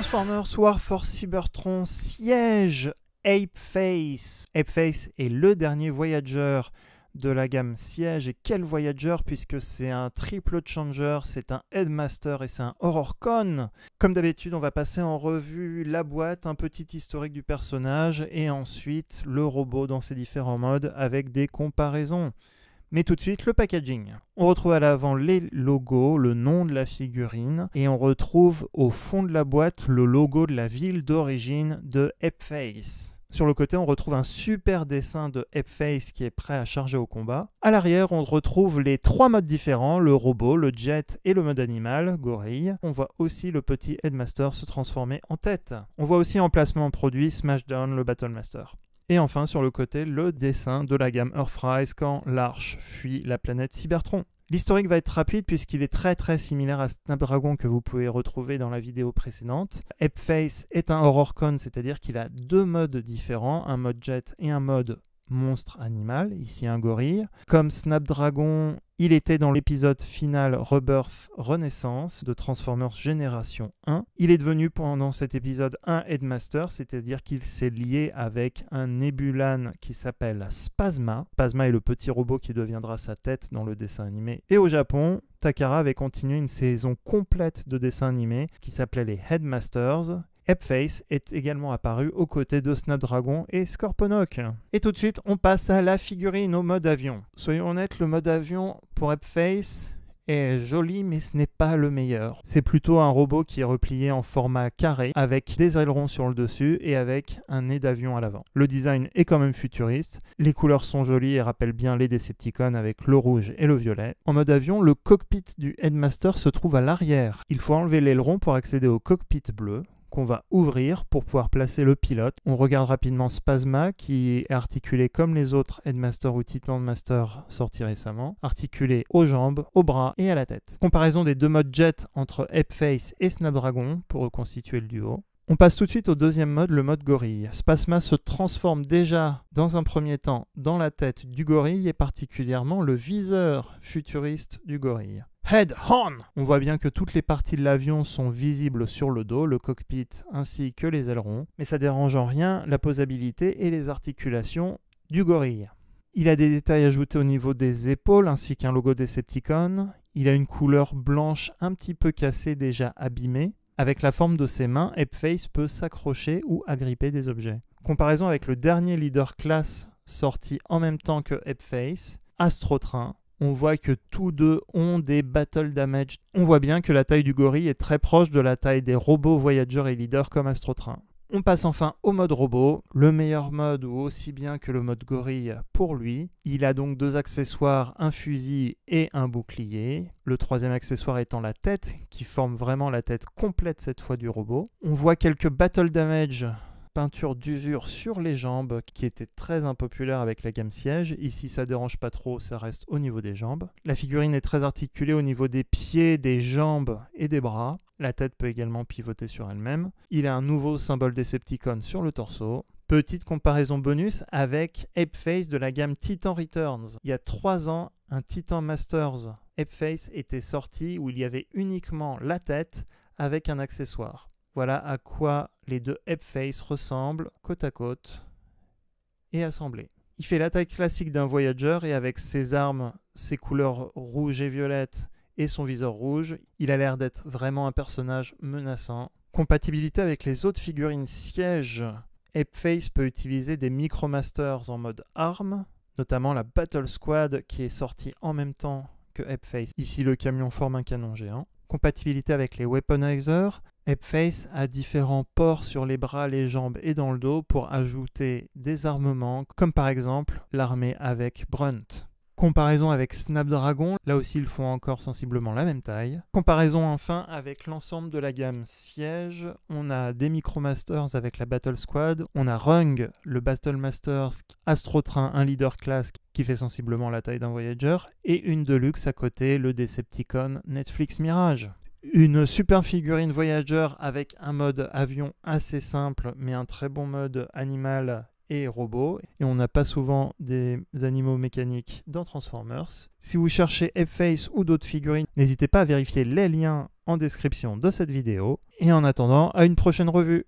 Transformers War for Cybertron, Siège, Apeface. Apeface est le dernier voyageur de la gamme Siège. Et quel voyageur puisque c'est un triple changer, c'est un Headmaster et c'est un Horrorcon. Comme d'habitude, on va passer en revue la boîte, un petit historique du personnage et ensuite le robot dans ses différents modes avec des comparaisons. Mais tout de suite, le packaging. On retrouve à l'avant les logos, le nom de la figurine, et on retrouve au fond de la boîte le logo de la ville d'origine de Hepface. Sur le côté, on retrouve un super dessin de Hepface qui est prêt à charger au combat. À l'arrière, on retrouve les trois modes différents, le robot, le jet et le mode animal, gorille. On voit aussi le petit Headmaster se transformer en tête. On voit aussi en placement produit Smashdown, le Battlemaster. Et enfin, sur le côté, le dessin de la gamme Earthrise quand l'Arche fuit la planète Cybertron. L'historique va être rapide puisqu'il est très très similaire à Snapdragon que vous pouvez retrouver dans la vidéo précédente. Epface est un Horrorcon, c'est-à-dire qu'il a deux modes différents, un mode jet et un mode monstre animal, ici un gorille. Comme Snapdragon, il était dans l'épisode final Rebirth Renaissance de Transformers Génération 1. Il est devenu pendant cet épisode un Headmaster, c'est-à-dire qu'il s'est lié avec un Nebulan qui s'appelle Spasma. Spasma est le petit robot qui deviendra sa tête dans le dessin animé. Et au Japon, Takara avait continué une saison complète de dessins animés qui s'appelait les Headmasters, Epface est également apparu aux côtés de Snapdragon et Scorponok. Et tout de suite, on passe à la figurine au mode avion. Soyons honnêtes, le mode avion pour Epface est joli, mais ce n'est pas le meilleur. C'est plutôt un robot qui est replié en format carré, avec des ailerons sur le dessus et avec un nez d'avion à l'avant. Le design est quand même futuriste, les couleurs sont jolies et rappellent bien les Decepticons avec le rouge et le violet. En mode avion, le cockpit du Headmaster se trouve à l'arrière. Il faut enlever l'aileron pour accéder au cockpit bleu, qu'on va ouvrir pour pouvoir placer le pilote. On regarde rapidement Spasma qui est articulé comme les autres Headmaster ou Titan Master sortis récemment, articulé aux jambes, aux bras et à la tête. Comparaison des deux modes jet entre Epface et Snapdragon pour reconstituer le duo. On passe tout de suite au deuxième mode, le mode gorille. Spasma se transforme déjà dans un premier temps dans la tête du gorille et particulièrement le viseur futuriste du gorille. Head on On voit bien que toutes les parties de l'avion sont visibles sur le dos, le cockpit ainsi que les ailerons, mais ça dérange en rien la posabilité et les articulations du gorille. Il a des détails ajoutés au niveau des épaules ainsi qu'un logo Decepticon. Il a une couleur blanche un petit peu cassée déjà abîmée. Avec la forme de ses mains, Epface peut s'accrocher ou agripper des objets. Comparaison avec le dernier leader class sorti en même temps que Epface, Astrotrain, on voit que tous deux ont des battle damage. On voit bien que la taille du gorille est très proche de la taille des robots voyageurs et leaders comme Astrotrain. On passe enfin au mode robot, le meilleur mode ou aussi bien que le mode gorille pour lui. Il a donc deux accessoires, un fusil et un bouclier. Le troisième accessoire étant la tête, qui forme vraiment la tête complète cette fois du robot. On voit quelques battle damage peinture d'usure sur les jambes qui était très impopulaire avec la gamme siège. Ici, ça dérange pas trop, ça reste au niveau des jambes. La figurine est très articulée au niveau des pieds, des jambes et des bras. La tête peut également pivoter sur elle-même. Il a un nouveau symbole Decepticon sur le torso. Petite comparaison bonus avec Apeface de la gamme Titan Returns. Il y a trois ans, un Titan Masters Apeface était sorti où il y avait uniquement la tête avec un accessoire. Voilà à quoi les deux Hepface ressemblent côte à côte et assemblés. Il fait la taille classique d'un Voyager et avec ses armes, ses couleurs rouge et violette et son viseur rouge, il a l'air d'être vraiment un personnage menaçant. Compatibilité avec les autres figurines siège. Hepface peut utiliser des Micromasters en mode arme, notamment la Battle Squad qui est sortie en même temps que Hepface. Ici, le camion forme un canon géant. Compatibilité avec les Weaponizers. Epface a différents ports sur les bras, les jambes et dans le dos pour ajouter des armements, comme par exemple l'armée avec Brunt. Comparaison avec Snapdragon, là aussi ils font encore sensiblement la même taille. Comparaison enfin avec l'ensemble de la gamme Siège, on a des Micromasters avec la Battle Squad, on a Rung, le Battle Masters Astrotrain, un leader class qui fait sensiblement la taille d'un Voyager, et une Deluxe à côté, le Decepticon Netflix Mirage. Une super figurine voyageur avec un mode avion assez simple, mais un très bon mode animal et robot. Et on n'a pas souvent des animaux mécaniques dans Transformers. Si vous cherchez Face ou d'autres figurines, n'hésitez pas à vérifier les liens en description de cette vidéo. Et en attendant, à une prochaine revue.